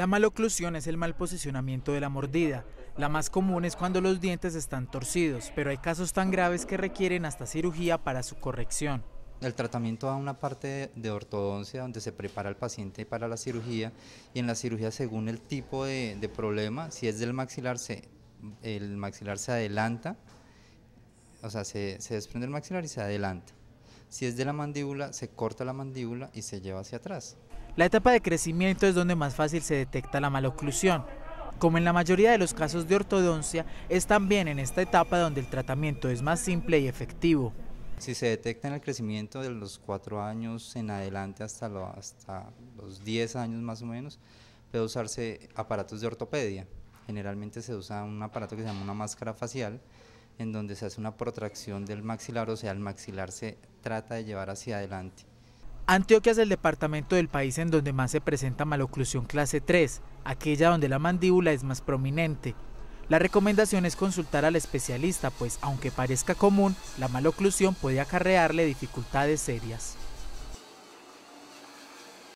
La maloclusión es el mal posicionamiento de la mordida. La más común es cuando los dientes están torcidos, pero hay casos tan graves que requieren hasta cirugía para su corrección. El tratamiento a una parte de ortodoncia donde se prepara el paciente para la cirugía y en la cirugía según el tipo de, problema, si es del maxilar, se, el maxilar se adelanta, o sea, se, se desprende el maxilar y se adelanta. Si es de la mandíbula, se corta la mandíbula y se lleva hacia atrás. La etapa de crecimiento es donde más fácil se detecta la maloclusión. Como en la mayoría de los casos de ortodoncia, es también en esta etapa donde el tratamiento es más simple y efectivo. Si se detecta en el crecimiento de los 4 años en adelante hasta, los 10 años más o menos, puede usarse aparatos de ortopedia. Generalmente se usa un aparato que se llama una máscara facial, en donde se hace una protracción del maxilar, o sea, el maxilar se trata de llevar hacia adelante. Antioquia es el departamento del país en donde más se presenta maloclusión clase 3, aquella donde la mandíbula es más prominente. La recomendación es consultar al especialista, pues aunque parezca común, la maloclusión puede acarrearle dificultades serias.